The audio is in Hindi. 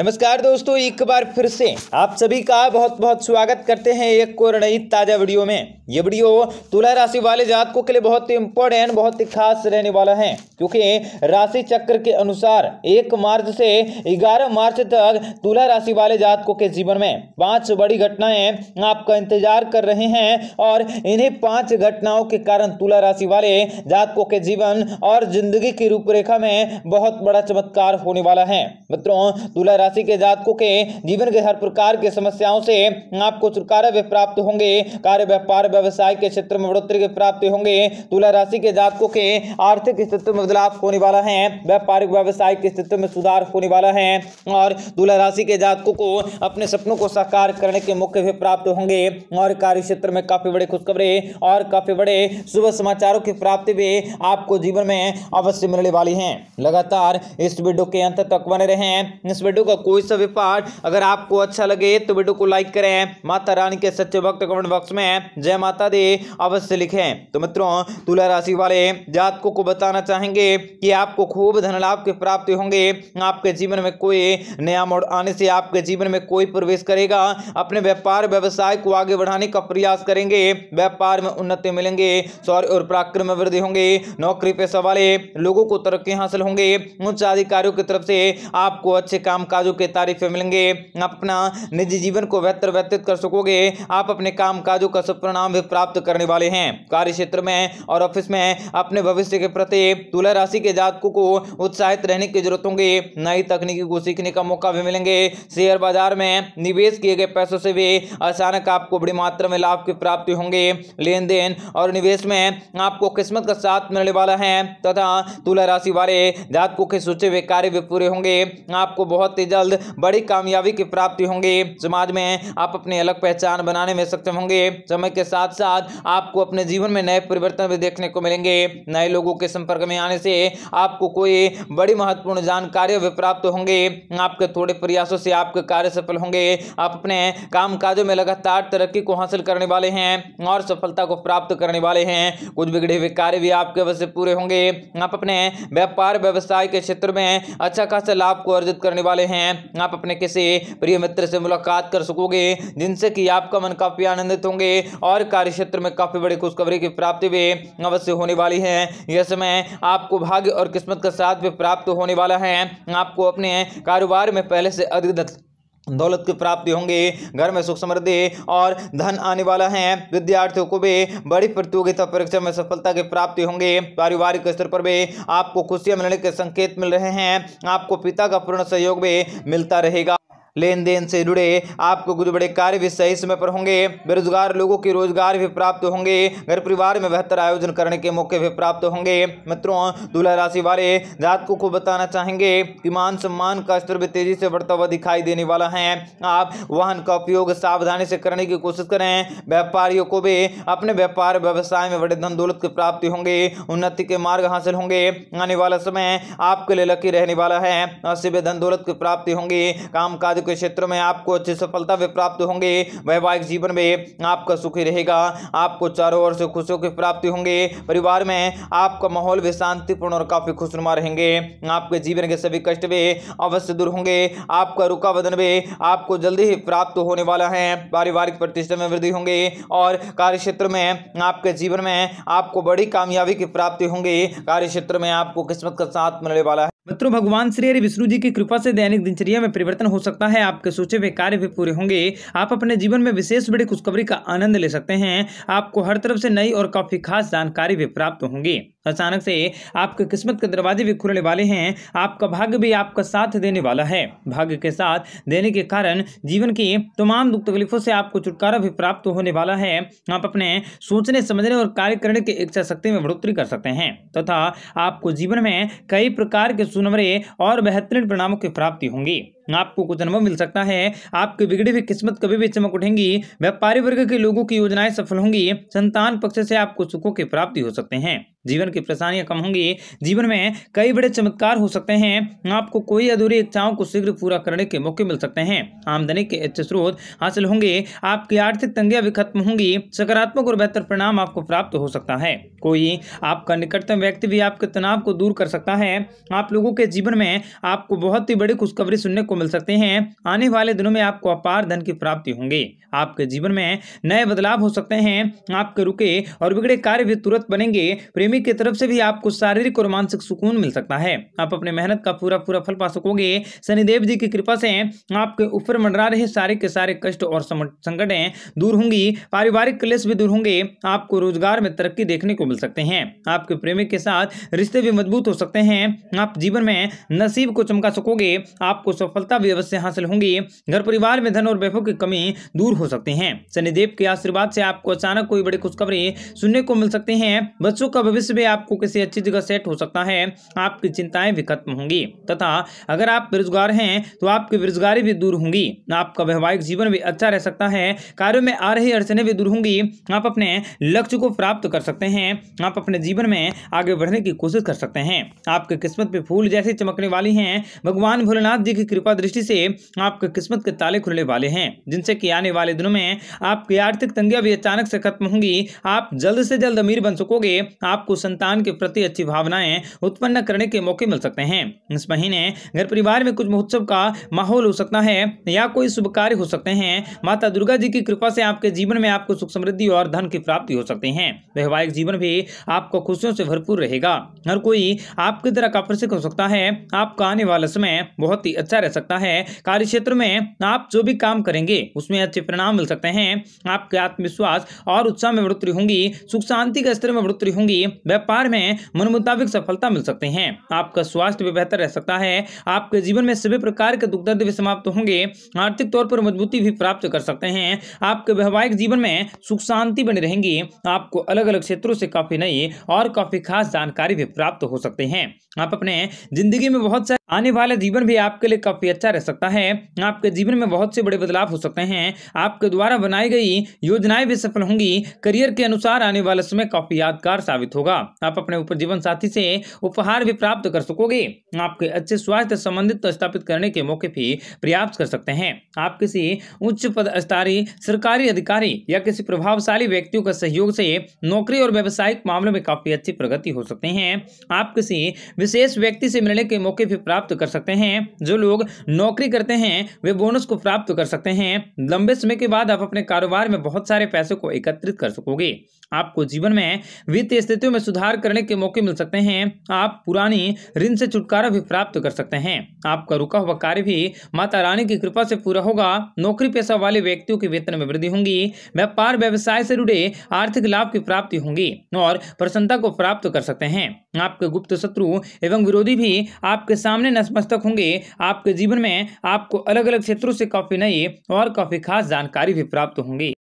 नमस्कार दोस्तों एक बार फिर से आप सभी का बहुत बहुत स्वागत करते हैं एक और नई ताज़ा वीडियो में ये वीडियो तुला राशि वाले जातकों के लिए बहुत ही इम्पोर्टेंट बहुत ही खास रहने वाला है क्योंकि राशि चक्र के अनुसार एक मार्च से ग्यारह मार्च तक तुला राशि वाले जातकों के जीवन में पांच बड़ी घटनाएं आपका इंतजार कर रहे हैं और इन्हीं पांच घटनाओं के कारण तुला राशि वाले जातकों के जीवन और जिंदगी की रूपरेखा में बहुत बड़ा चमत्कार होने वाला है मित्रों तुला राशि के जातकों के जीवन के हर प्रकार के समस्याओं से आपको छुटकारा भी प्राप्त होंगे कार्य व्यापार व्यवसाय के क्षेत्र में बढ़ोतरी की प्राप्ति होंगे तुला राशि के जातकों के आर्थिक स्थिति में बदलाव होने वाला है व्यापारिक व्यवसाय की स्थिति में सुधार होने वाला है और तुला राशि के जातकों को अपने सपनों को साकार करने के मौके भी प्राप्त होंगे और कार्य क्षेत्र में काफी बड़े खुशखबरी और काफी बड़े शुभ समाचारों की प्राप्ति भी आपको जीवन में अवश्य मिलने वाली है लगातार इस वीडियो के अंत तक बने रहे इस वीडियो को का कोई सा भी पार्ट अगर आपको अच्छा लगे तो वीडियो को लाइक करें माता रानी के सच्चे भक्त कमेंट बॉक्स में जय माता दे अवश्य लिखें तो मित्रों तुला राशि वाले जातकों को बताना चाहेंगे कि आपको खूब धन लाभ की प्राप्ति होंगे आपके जीवन में कोई नया मोड़ आने से आपके जीवन में कोई प्रवेश करेगा अपने व्यापार व्यवसाय को आगे बढ़ाने का प्रयास करेंगे व्यापार में उन्नति मिलेंगे सौर्य और पराक्रम में वृद्धि होंगे नौकरी पेशा वाले लोगों को तरक्की हासिल होंगे उच्च अधिकारियों की तरफ से आपको अच्छे काम काज काजों के तारीफे मिलेंगे आप अपना निजी जीवन को बेहतर व्यतीत कर सकोगे आप अपने काम काजों का सुपरिणाम भी प्राप्त करने वाले हैं कार्य क्षेत्र में और ऑफिस में अपने भविष्य के प्रति तुला राशि के जातकों को उत्साहित रहने की जरूरत होंगे नई तकनीकी को सीखने का मौका भी मिलेंगे शेयर बाजार में निवेश किए गए पैसों से भी अचानक आपको बड़ी मात्रा में लाभ की प्राप्ति होंगे लेन देन और निवेश में आपको किस्मत का साथ मिलने वाला है तथा तुला राशि वाले जातकों के सोचे हुए कार्य भी पूरे होंगे आपको बहुत तेजा जल्द बड़ी कामयाबी की प्राप्ति होंगी समाज में आप अपनी अलग पहचान बनाने में सक्षम होंगे समय के साथ साथ आपको अपने जीवन में नए परिवर्तन भी देखने को मिलेंगे नए लोगों के संपर्क में आने से आपको कोई बड़ी महत्वपूर्ण जानकारी भी प्राप्त होंगे आपके थोड़े प्रयासों से आपके कार्य सफल होंगे आप अपने काम काजों में लगातार तरक्की को हासिल करने वाले हैं और सफलता को प्राप्त करने वाले हैं कुछ बिगड़े हुए कार्य भी आपके अवश्य पूरे होंगे आप अपने व्यापार व्यवसाय के क्षेत्र में अच्छा खासा लाभ को अर्जित करने वाले हैं हैं आप अपने किसी प्रिय मित्र से मुलाकात कर सकोगे जिनसे कि आपका मन काफ़ी आनंदित होंगे और कार्य क्षेत्र में काफ़ी बड़ी खुशखबरी की प्राप्ति भी अवश्य होने वाली है यह समय आपको भाग्य और किस्मत का साथ भी प्राप्त होने वाला है आपको अपने कारोबार में पहले से अधिक दौलत की प्राप्ति होंगे घर में सुख समृद्धि और धन आने वाला है विद्यार्थियों को भी बड़ी प्रतियोगिता परीक्षा में सफलता की प्राप्ति होंगे पारिवारिक स्तर पर भी आपको खुशियां मिलने के संकेत मिल रहे हैं आपको पिता का पूर्ण सहयोग भी मिलता रहेगा लेन देन से जुड़े आपको कुछ बड़े कार्य भी सही समय पर होंगे बेरोजगार लोगों के रोजगार भी प्राप्त होंगे घर परिवार में बेहतर आयोजन करने के मौके भी प्राप्त होंगे मित्रों दूल्हा राशि वाले जातकों को बताना चाहेंगे कि मान सम्मान का स्तर भी तेजी से बढ़ता हुआ दिखाई देने वाला है आप वाहन का उपयोग सावधानी से करने की कोशिश करें व्यापारियों को भी अपने व्यापार व्यवसाय में बड़े धन दौलत की प्राप्ति होंगे उन्नति के मार्ग हासिल होंगे आने वाला समय आपके लिए लकी रहने वाला है और धन दौलत की प्राप्ति होंगी काम काज के क्षेत्र में आपको अच्छी सफलता भी प्राप्त होंगे वैवाहिक जीवन में आपका सुखी रहेगा आपको चारों ओर से खुशियों की प्राप्ति होंगे परिवार में आपका माहौल भी शांतिपूर्ण और काफी खुशनुमा रहेंगे आपके जीवन के सभी कष्ट भी अवश्य दूर होंगे आपका रुका वदन भी आपको जल्दी ही प्राप्त होने वाला है पारिवारिक प्रतिष्ठा में वृद्धि होंगे और कार्य क्षेत्र में आपके जीवन में आपको बड़ी कामयाबी की प्राप्ति होंगी कार्य क्षेत्र में आपको किस्मत का साथ मिलने वाला है मित्रों भगवान श्री हरि विष्णु जी की कृपा से दैनिक दिनचर्या में परिवर्तन हो सकता है आपके सोचे हुए कार्य भी पूरे होंगे आप अपने जीवन में विशेष बड़ी खुशखबरी का आनंद ले सकते हैं आपको हर तरफ से नई और काफ़ी खास जानकारी भी प्राप्त होंगी अचानक से आपके किस्मत के दरवाजे भी खुलने वाले हैं आपका भाग्य भी आपका साथ देने वाला है भाग्य के साथ देने के कारण जीवन की तमाम दुख तकलीफों से आपको छुटकारा भी प्राप्त होने वाला है आप अपने सोचने समझने और कार्य करने की इच्छा शक्ति में बढ़ोतरी कर सकते हैं तथा आपको जीवन में कई प्रकार के सुनवरे और बेहतरीन परिणामों की प्राप्ति होंगी आपको कुछ अनुभव मिल सकता है आपकी बिगड़ी हुई किस्मत कभी भी चमक उठेंगी व्यापारी वर्ग के लोगों की योजनाएं सफल होंगी संतान पक्ष से आपको सुखों की प्राप्ति हो सकते हैं जीवन की परेशानियां कम होंगी जीवन में कई बड़े चमत्कार हो सकते हैं आपको कोई अधूरी इच्छाओं को शीघ्र पूरा करने के मौके मिल सकते हैं आमदनी के अच्छे स्रोत हासिल होंगे आपकी आर्थिक तंगियां भी खत्म होंगी सकारात्मक और बेहतर परिणाम आपको प्राप्त हो सकता है कोई आपका निकटतम व्यक्ति भी आपके तनाव को दूर कर सकता है आप लोगों के जीवन में आपको बहुत ही बड़ी खुशखबरी सुनने को मिल सकते हैं आने वाले दिनों में आपको अपार धन की प्राप्ति होंगे आपके जीवन में नए बदलाव हो सकते हैं आपके रुके और बिगड़े कार्य भी तुरंत बनेंगे प्रेमी की तरफ से भी आपको शारीरिक और मानसिक सुकून मिल सकता है आप अपने मेहनत का पूरा पूरा फल पा सकोगे शनिदेव जी की कृपा से आपके ऊपर मंडरा रहे सारे के सारे कष्ट और संकटें दूर होंगी पारिवारिक क्लेश भी दूर होंगे आपको रोजगार में तरक्की देखने को मिल सकते हैं आपके प्रेमी के साथ रिश्ते भी मजबूत हो सकते हैं आप जीवन में नसीब को चमका सकोगे आपको सफलता सफलता भी अवश्य हासिल होंगी घर परिवार में धन और वैभव की कमी दूर हो सकती है शनिदेव के आशीर्वाद से आपको अचानक कोई बड़ी खुशखबरी सुनने को मिल सकती है बच्चों का भविष्य भी आपको किसी अच्छी जगह सेट हो सकता है आपकी चिंताएं भी खत्म होंगी तथा अगर आप बेरोजगार हैं तो आपकी बेरोजगारी भी दूर होंगी आपका वैवाहिक जीवन भी अच्छा रह सकता है कार्यों में आ रही अड़चने भी दूर होंगी आप अपने लक्ष्य को प्राप्त कर सकते हैं आप अपने जीवन में आगे बढ़ने की कोशिश कर सकते हैं आपकी किस्मत पे फूल जैसे चमकने वाली हैं भगवान भोलेनाथ जी की कृपा दृष्टि से आपके किस्मत के ताले खुलने वाले हैं जिनसे कि आने वाले दिनों में आपकी आर्थिक तंगियां भी अचानक से खत्म होंगी आप जल्द से जल्द अमीर बन सकोगे आपको संतान के प्रति अच्छी भावनाएं उत्पन्न करने के मौके मिल सकते हैं इस महीने घर परिवार में कुछ महोत्सव का माहौल हो सकता है या कोई शुभ कार्य हो सकते हैं माता दुर्गा जी की कृपा से आपके जीवन में आपको सुख समृद्धि और धन की प्राप्ति हो सकती है वैवाहिक जीवन भी आपको खुशियों से भरपूर रहेगा हर कोई आपकी तरह आकर्षित हो सकता है आपका आने वाला समय बहुत ही अच्छा रह सकता सकता है कार्य क्षेत्र में आप जो भी काम करेंगे उसमें अच्छे परिणाम मिल सकते हैं आपके आत्मविश्वास और उत्साह में बढ़ोतरी होंगी सुख शांति के स्तर में बढ़ोतरी होंगी व्यापार में मन मुताबिक सफलता मिल सकते हैं आपका स्वास्थ्य भी बेहतर रह सकता है आपके जीवन में सभी प्रकार के दुख दर्द भी समाप्त होंगे आर्थिक तौर पर मजबूती भी प्राप्त कर सकते हैं आपके वैवाहिक जीवन में सुख शांति बनी रहेंगी आपको अलग अलग क्षेत्रों से काफी नई और काफी खास जानकारी भी प्राप्त हो सकते हैं आप अपने जिंदगी में बहुत आने वाला जीवन भी आपके लिए काफ़ी अच्छा रह सकता है आपके जीवन में बहुत से बड़े बदलाव हो सकते हैं आपके द्वारा बनाई गई योजनाएं भी सफल होंगी करियर के अनुसार आने वाला समय काफ़ी यादगार साबित होगा आप अपने ऊपर जीवन साथी से उपहार भी प्राप्त कर सकोगे आपके अच्छे स्वास्थ्य संबंधित स्थापित करने के मौके भी प्रयास कर सकते हैं आप किसी उच्च पद स्तरीय सरकारी अधिकारी या किसी प्रभावशाली व्यक्तियों का सहयोग से नौकरी और व्यावसायिक मामलों में काफ़ी अच्छी प्रगति हो सकते हैं आप किसी विशेष व्यक्ति से मिलने के मौके भी प्राप्त प्राप्त कर सकते हैं जो लोग नौकरी करते हैं वे बोनस को प्राप्त कर सकते हैं लंबे समय के बाद आप अपने कारोबार में बहुत सारे पैसे को एकत्रित कर सकोगे आपको जीवन में वित्तीय स्थितियों में सुधार करने के मौके मिल सकते हैं आप पुरानी ऋण से छुटकारा भी प्राप्त कर सकते हैं आपका रुका हुआ कार्य भी माता रानी की कृपा से पूरा होगा नौकरी पैसा वाले व्यक्तियों के वेतन में वृद्धि होंगी व्यापार व्यवसाय से जुड़े आर्थिक लाभ की प्राप्ति होंगी और प्रसन्नता को प्राप्त कर सकते हैं आपके गुप्त शत्रु एवं विरोधी भी आपके सामने अपने नतमस्तक होंगे आपके जीवन में आपको अलग अलग क्षेत्रों से काफ़ी नई और काफ़ी खास जानकारी भी प्राप्त होंगी